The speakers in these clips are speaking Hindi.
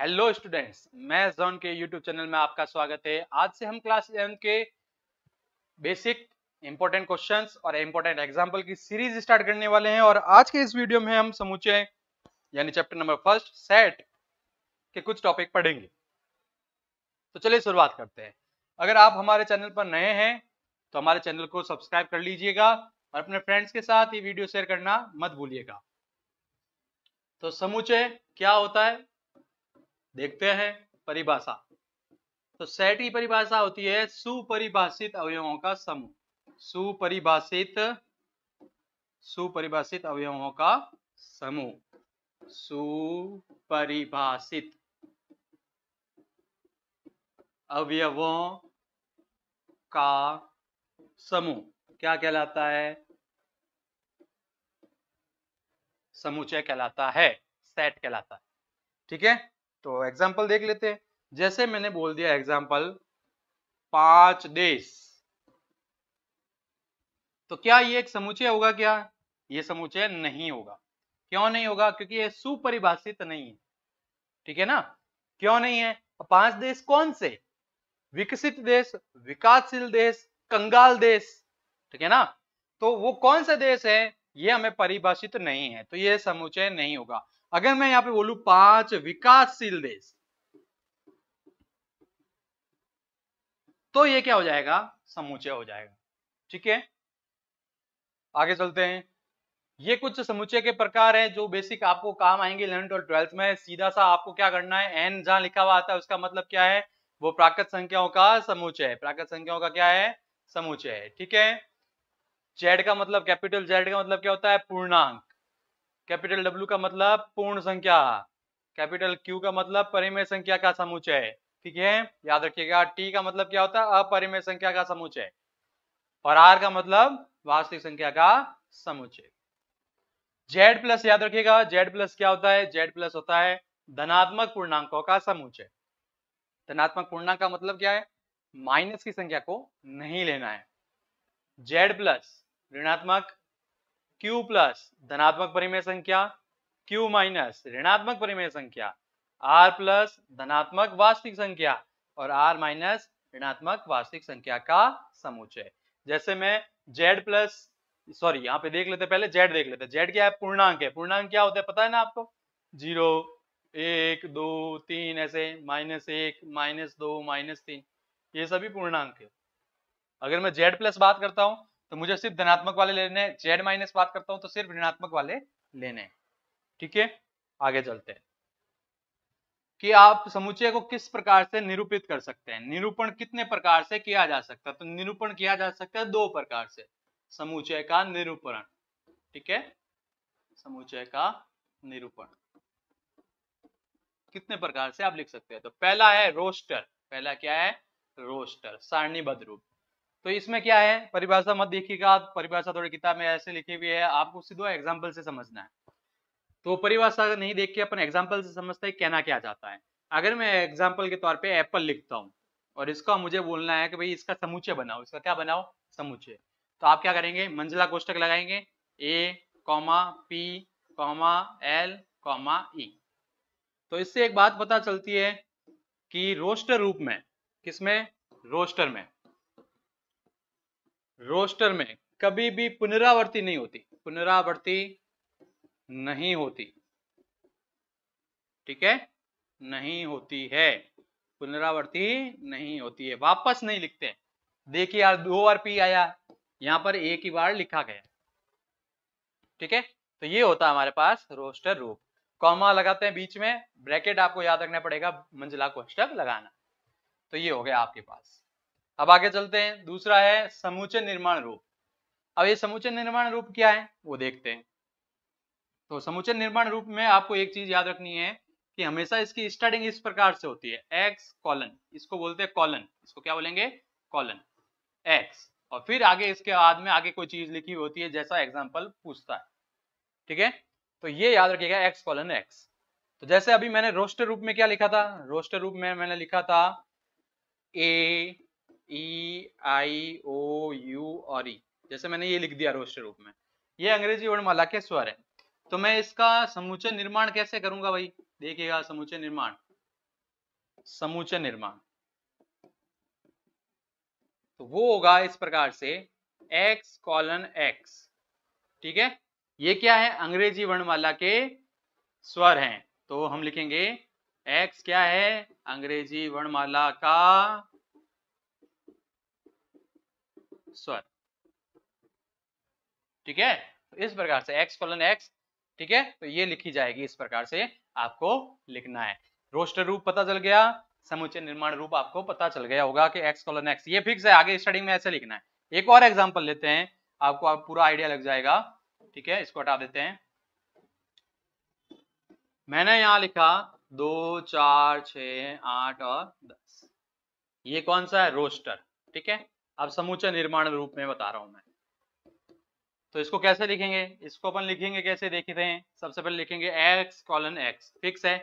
हेलो स्टूडेंट्स मैं जोन के यूट्यूब चैनल में आपका स्वागत है आज से हम क्लास इलेवन के बेसिक इंपॉर्टेंट क्वेश्चंस और इम्पोर्टेंट एग्जांपल की सीरीज स्टार्ट करने वाले हैं और आज के इस वीडियो में हम समूचे यानी चैप्टर नंबर फर्स्ट सेट के कुछ टॉपिक पढ़ेंगे तो चलिए शुरुआत करते हैं अगर आप हमारे चैनल पर नए हैं तो हमारे चैनल को सब्सक्राइब कर लीजिएगा और अपने फ्रेंड्स के साथ ये वीडियो शेयर करना मत भूलिएगा तो समूचे क्या होता है देखते हैं परिभाषा तो सेट की परिभाषा होती है सुपरिभाषित अवयवों का समूह सुपरिभाषित सुपरिभाषित अवयवों का समूह सुपरिभाषित अवयवों का समूह क्या कहलाता है समूचे कहलाता है सेट कहलाता है ठीक है तो एग्जाम्पल देख लेते हैं जैसे मैंने बोल दिया एग्जाम्पल पांच देश तो क्या ये एक समुचय होगा क्या ये समुचय नहीं होगा क्यों नहीं होगा क्योंकि ये सुपरिभाषित नहीं है ठीक है ना क्यों नहीं है पांच देश कौन से विकसित देश विकासशील देश कंगाल देश ठीक है ना तो वो कौन सा देश है ये हमें परिभाषित नहीं है तो ये समुचय नहीं होगा अगर मैं यहां पे बोलू पांच विकासशील देश तो ये क्या हो जाएगा समूचे हो जाएगा ठीक है आगे चलते हैं ये कुछ समूचे के प्रकार हैं जो बेसिक आपको काम आएंगे इलेवेंथ और ट्वेल्थ में सीधा सा आपको क्या करना है एन जहां लिखा हुआ आता है उसका मतलब क्या है वो प्राकृत संख्याओं का समूचे है प्राकृत संख्याओं का क्या है समूचे है ठीक है जेड का मतलब कैपिटल जेड का मतलब क्या होता है पूर्णांक कैपिटल डब्ल्यू का मतलब पूर्ण संख्या कैपिटल क्यू का मतलब परिमेय संख्या का समुचय ठीक है याद रखिएगा टी का मतलब क्या होता है अपरिमेय संख्या का समूचय और आर का मतलब वास्तविक संख्या का समुचय जेड प्लस याद रखिएगा जेड प्लस क्या होता है जेड प्लस होता है धनात्मक पूर्णांकों का समूचय धनात्मक पूर्णांक का मतलब क्या है माइनस की संख्या को नहीं लेना है जेड प्लस ऋणात्मक Q प्लस धनात्मक परिमेय संख्या Q माइनस ऋणात्मक परिमेय संख्या R प्लस धनात्मक वास्तविक संख्या और R माइनस ऋणात्मक वास्तविक संख्या का समुच्चय जैसे मैं Z प्लस सॉरी यहाँ पे देख लेते पहले Z देख लेते Z क्या है पूर्णांक है पूर्णांक क्या होता है पता है ना आपको जीरो एक दो तीन ऐसे माइनस एक माइनस दो माइनस तीन ये सभी पूर्णांक है अगर मैं जेड प्लस बात करता हूं तो मुझे सिर्फ धनात्मक वाले लेने जेड माइनस बात करता हूं तो सिर्फ ऋणात्मक वाले लेने ठीक है आगे चलते हैं कि आप समुच्चय को किस प्रकार से निरूपित कर सकते हैं निरूपण कितने प्रकार से किया जा सकता है तो निरूपण किया जा सकता है दो प्रकार से समुच्चय का निरूपण ठीक है समुच्चय का निरूपण कितने प्रकार से आप लिख सकते हैं तो पहला है रोस्टर पहला क्या है रोस्टर सारणीबद्ध रूप तो इसमें क्या है परिभाषा मत देखिएगा परिभाषा थोड़ी किताब में ऐसे लिखी हुई है आपको सीधा एग्जाम्पल से समझना है तो परिभाषा नहीं देख के अपन एग्जाम्पल से समझते हैं कहना क्या चाहता है अगर मैं एग्जाम्पल के तौर पर एप्पल लिखता हूँ और इसका मुझे बोलना है कि भाई इसका समूचे बनाओ इसका क्या बनाओ समूचे तो आप क्या करेंगे मंजिला कोष्टक लगाएंगे A comma P comma L comma E तो इससे एक बात पता चलती है कि रोस्टर रूप में किसमें रोस्टर में रोस्टर में कभी भी पुनरावर्ती नहीं होती पुनरावर्ती नहीं होती ठीक है नहीं होती है पुनरावर्ती नहीं होती है वापस नहीं लिखते देखिए यार दो बार पी आया यहां पर एक ही बार लिखा गया ठीक है तो ये होता है हमारे पास रोस्टर रूप कॉमा लगाते हैं बीच में ब्रैकेट आपको याद रखना पड़ेगा मंजिला कोष्टक लगाना तो ये हो गया आपके पास अब आगे चलते हैं दूसरा है समूचे निर्माण रूप अब ये समूचे निर्माण रूप क्या है वो देखते हैं तो समूचे निर्माण रूप में आपको एक चीज याद रखनी है कि हमेशा इसकी स्टार्टिंग इस प्रकार से होती है एक्स कॉलन इसको बोलते हैं कॉलन इसको क्या बोलेंगे कॉलन एक्स और फिर आगे इसके बाद में आगे कोई चीज लिखी होती है जैसा एग्जाम्पल पूछता है ठीक है तो ये याद रखिएगा एक्स कॉलन एक्स तो जैसे अभी मैंने रोस्टर रूप में क्या लिखा था रोस्टर रूप में मैंने लिखा था ए ई आई ओ यू और ई e, जैसे मैंने ये लिख दिया रोस्टर रूप में ये अंग्रेजी वर्णमाला के स्वर है तो मैं इसका समूचे निर्माण कैसे करूंगा भाई देखिएगा समुचे निर्माण समूचे निर्माण तो वो होगा इस प्रकार से x कॉलन x ठीक है ये क्या है अंग्रेजी वर्णमाला के स्वर हैं तो हम लिखेंगे x क्या है अंग्रेजी वर्णमाला का स्वर ठीक है तो इस प्रकार से एक्स कॉलन एक्स ठीक है तो ये लिखी जाएगी इस प्रकार से आपको लिखना है रोस्टर रूप पता चल गया समुचे निर्माण रूप आपको पता चल गया होगा कि एक्स कॉलन एक्स ये फिक्स है आगे स्टडिंग में ऐसे लिखना है एक और एग्जाम्पल लेते हैं आपको आप पूरा आइडिया लग जाएगा ठीक है इसको हटा देते हैं मैंने यहां लिखा दो चार छ आठ और दस ये कौन सा है रोस्टर ठीक है अब समूचा निर्माण रूप में बता रहा हूं मैं तो इसको कैसे लिखेंगे इसको अपन लिखेंगे कैसे देखते हैं सबसे पहले लिखेंगे x कॉलन x फिक्स है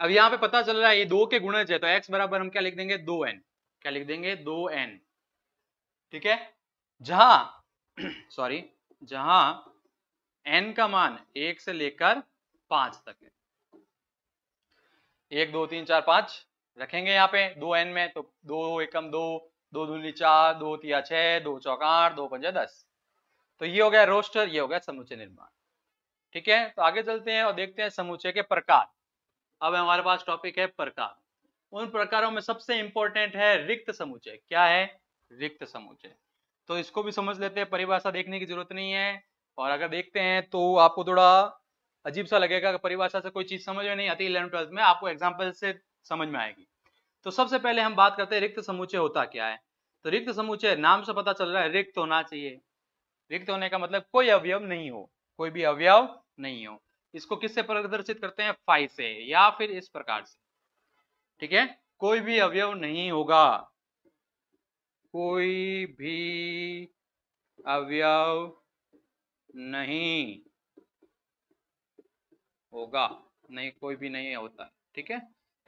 अब यहां पे पता चल रहा है ये दो के गुणज है तो x बराबर हम क्या लिख देंगे दो एन क्या लिख देंगे दो एन ठीक है जहां सॉरी जहां एन का मान एक से लेकर पांच तक है एक दो तीन चार पांच रखेंगे यहाँ पे दो एन में तो दो एकम दो दो दूनी चार दो तिया छह दो चौक आठ दो पंजा दस तो ये हो गया रोस्टर ये हो गया समूचे निर्माण ठीक है तो आगे चलते हैं और देखते हैं समूचे के प्रकार अब हमारे पास टॉपिक है प्रकार उन प्रकारों में सबसे इंपॉर्टेंट है रिक्त समुचय क्या है रिक्त समुचय तो इसको भी समझ लेते हैं परिभाषा देखने की जरूरत नहीं है और अगर देखते हैं तो आपको थोड़ा अजीब सा लगेगा परिभाषा से कोई चीज समझ में नहीं आती इलेवन ट्वेल्थ में आपको एग्जाम्पल से समझ में आएगी तो सबसे पहले हम बात करते हैं रिक्त समूचे होता क्या है तो रिक्त समूचे नाम से पता चल रहा है रिक्त होना चाहिए रिक्त होने का मतलब कोई अवयव नहीं हो कोई भी अवयव नहीं हो इसको किससे प्रदर्शित करते हैं फाइ से या फिर इस प्रकार से ठीक है कोई भी अवयव नहीं होगा कोई भी अवयव नहीं होगा नहीं कोई भी नहीं होता ठीक है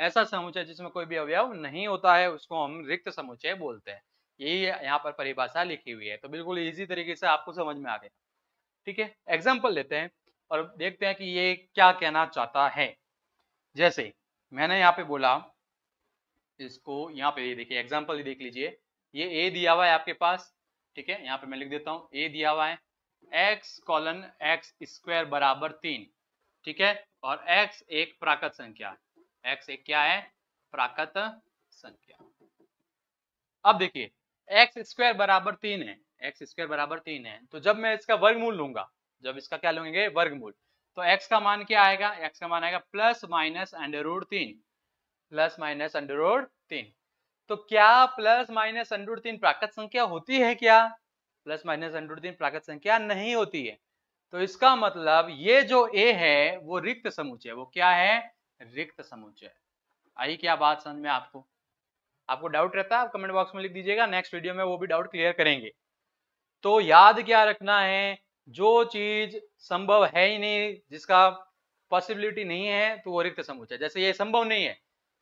ऐसा समुचय जिसमें कोई भी अवयव नहीं होता है उसको हम रिक्त समुचय बोलते हैं यही यहाँ पर परिभाषा लिखी हुई है तो बिल्कुल इजी तरीके से आपको समझ में आ गया ठीक है एग्जाम्पल लेते हैं और देखते हैं कि ये क्या कहना चाहता है जैसे मैंने यहाँ पे बोला इसको यहाँ पे देखिए एग्जाम्पल देख लीजिए ये ए दिया हुआ है आपके पास ठीक है यहाँ पे मैं लिख देता हूँ ए दिया हुआ है एक्स कॉलन एक्स स्क्वायर बराबर तीन ठीक है और एक्स एक प्राकृत संख्या एक्स एक क्या है प्राकृत संख्या अब देखिए एक्स स्क्वायर बराबर तीन है एक्स स्क्वायर बराबर तीन है तो जब मैं इसका वर्गमूल लूंगा जब इसका क्या लेंगे वर्गमूल तो एक्स का मान क्या आएगा एक्स का मान आएगा प्लस माइनस अंडर रूट तीन प्लस माइनस अंडर रूट तीन तो क्या प्लस माइनस अंडर तीन प्राकृत संख्या होती है क्या प्लस माइनस अंडर तीन प्राकृत संख्या नहीं होती है तो इसका मतलब ये जो ए है वो रिक्त समुच है वो क्या है रिक्त समुच्चय आई क्या बात समझ में आपको आपको डाउट रहता है आप कमेंट बॉक्स में लिख दीजिएगा नेक्स्ट वीडियो में वो भी डाउट क्लियर करेंगे तो याद क्या रखना है जो चीज संभव है ही नहीं जिसका पॉसिबिलिटी नहीं है तो वो रिक्त समुचय जैसे ये संभव नहीं है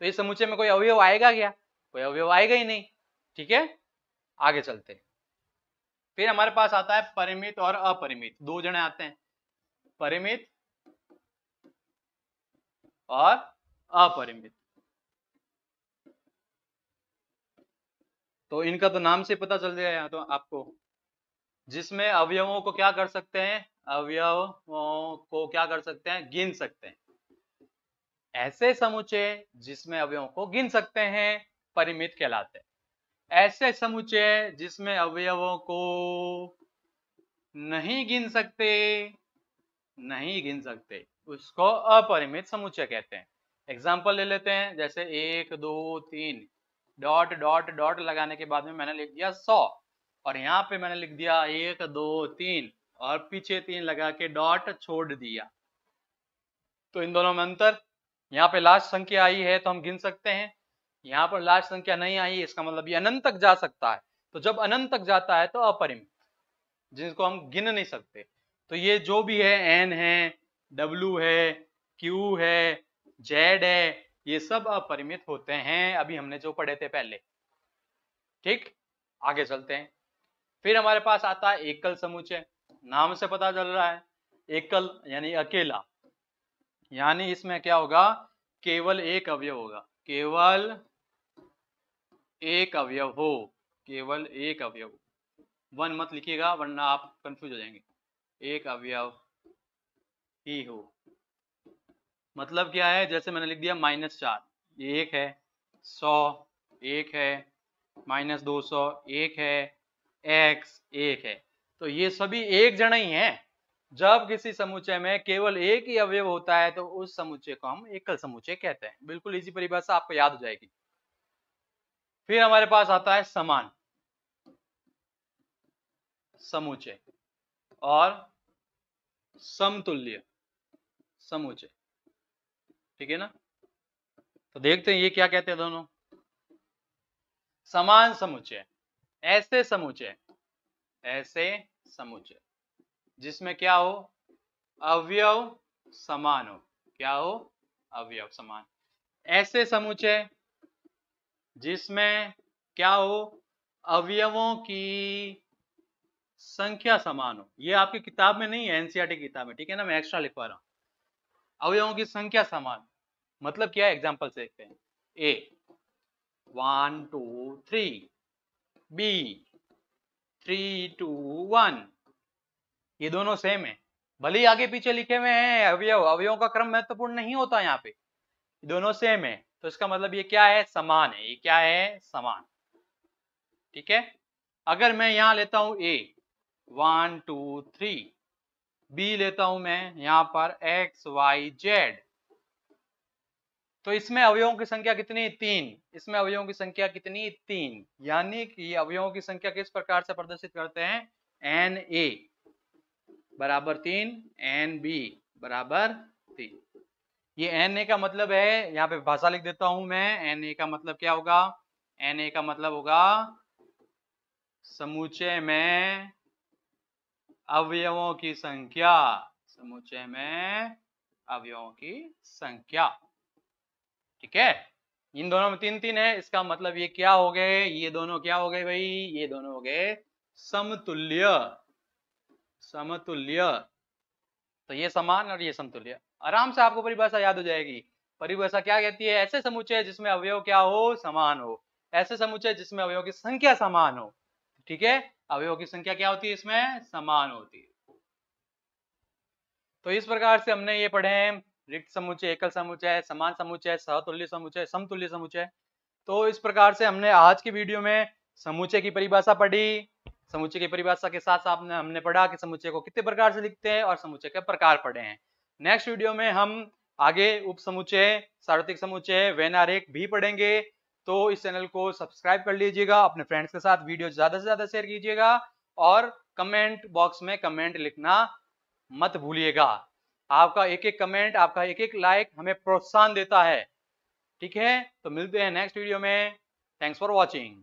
तो ये समुच्चय में कोई अवयव आएगा क्या कोई अवयव आएगा ही नहीं ठीक है आगे चलते हैं फिर हमारे पास आता है परिमित और अपरिमित दो जने आते हैं परिमित और अपरिमित तो इनका तो नाम से पता चल जाएगा तो आपको जिसमें अवयवों को क्या कर सकते हैं अवयवों को क्या कर सकते हैं गिन सकते हैं ऐसे समुचे जिसमें अवयवों को गिन सकते हैं परिमित कहलाते हैं ऐसे समुचे जिसमें अवयवों को नहीं गिन सकते नहीं गिन सकते उसको अपरिमित समुच्चय कहते हैं एग्जाम्पल ले लेते हैं जैसे एक दो तीन डॉट डॉट डॉट लगाने के बाद में मैंने लिख दिया सौ और यहाँ पे मैंने लिख दिया एक दो तीन और पीछे तीन लगा के डॉट छोड़ दिया तो इन दोनों में अंतर यहाँ पे लास्ट संख्या आई है तो हम गिन सकते हैं यहाँ पर लास्ट संख्या नहीं आई इसका मतलब ये अनंत तक जा सकता है तो जब अनंत तक जाता है तो अपरिमित जिसको हम गिन नहीं सकते तो ये जो भी है एन है डब्लू है क्यू है जेड है ये सब अपरिमित होते हैं अभी हमने जो पढ़े थे पहले ठीक आगे चलते हैं फिर हमारे पास आता है एकल समुचे नाम से पता चल रहा है एकल यानी अकेला यानी इसमें क्या होगा केवल एक अवयव होगा केवल एक अवयव हो केवल एक अवयव वन मत लिखिएगा वरना आप कंफ्यूज हो जाएंगे एक अवयव ही हो मतलब क्या है जैसे मैंने लिख दिया माइनस चार एक है सौ एक है माइनस दो सौ एक है एक्स एक है तो ये सभी एक जन ही है जब किसी समुच्चय में केवल एक ही अवयव होता है तो उस समुचे को हम एकल समुच्चय कहते हैं बिल्कुल इसी परिभाषा आपको याद हो जाएगी फिर हमारे पास आता है समान समुच्चय और समतुल्य समूचे ठीक है ना तो देखते हैं ये क्या कहते हैं दोनों समान समुचे ऐसे समुचे ऐसे समुचे जिसमें क्या हो अवयव समान हो क्या हो अवयव समान ऐसे समुचे जिसमें क्या हो अवयवों की संख्या समान हो ये आपकी किताब में नहीं है एनसीआरटी की किताब में ठीक है ना मैं एक्स्ट्रा लिखवा रहा हूं अवयवों की संख्या समान मतलब क्या है एग्जाम्पल से देखते हैं A one two three B three two one ये दोनों सेम है भले ही आगे पीछे लिखे हुए हैं अवयव अवयव का क्रम महत्वपूर्ण नहीं होता यहाँ पे दोनों सेम है तो इसका मतलब ये क्या है समान है ये क्या है समान ठीक है अगर मैं यहां लेता हूं A one two three B लेता हूं मैं यहां पर एक्स वाई जेड तो इसमें अवयवों की संख्या कितनी तीन इसमें अवयवों की संख्या कितनी तीन यानी कि अवयवों की संख्या किस प्रकार से प्रदर्शित करते हैं एन ए बराबर तीन एन बी बराबर तीन ये एन ए का मतलब है यहाँ पे भाषा लिख देता हूं मैं एन ए का मतलब क्या होगा एन ए का मतलब होगा समूचे में अवयवों की संख्या समुच्चय में अवयवों की संख्या ठीक है इन दोनों में तीन तीन है इसका मतलब ये क्या हो गए ये दोनों क्या हो गए भाई ये दोनों हो गए समतुल्य समतुल्य तो ये समान और ये समतुल्य आराम से आपको परिभाषा याद हो जाएगी परिभाषा क्या कहती है ऐसे समुच्चय जिसमें अवयव क्या हो समान हो ऐसे समुच्चय जिसमें अवयव की संख्या समान हो ठीक है अवयव की संख्या क्या होती है इसमें समान होती है तो इस प्रकार से हमने ये पढ़े हैं रिक्त समुचय एकल समुचय समान समुचय सहतुल्य समुचय समतुल्य समुचय तो इस प्रकार से हमने आज की वीडियो में समुचय की परिभाषा पढ़ी समुचय की परिभाषा के साथ साथ हमने पढ़ा कि समुचय को कितने प्रकार से लिखते हैं और समुचय के प्रकार पढ़े हैं नेक्स्ट वीडियो में हम आगे उप समुचे सार्वत्रिक समुचे वैनारिक भी पढ़ेंगे तो इस चैनल को सब्सक्राइब कर लीजिएगा अपने फ्रेंड्स के साथ वीडियो ज़्यादा से ज़्यादा शेयर कीजिएगा और कमेंट बॉक्स में कमेंट लिखना मत भूलिएगा आपका एक एक कमेंट आपका एक एक लाइक हमें प्रोत्साहन देता है ठीक है तो मिलते हैं नेक्स्ट वीडियो में थैंक्स फॉर वॉचिंग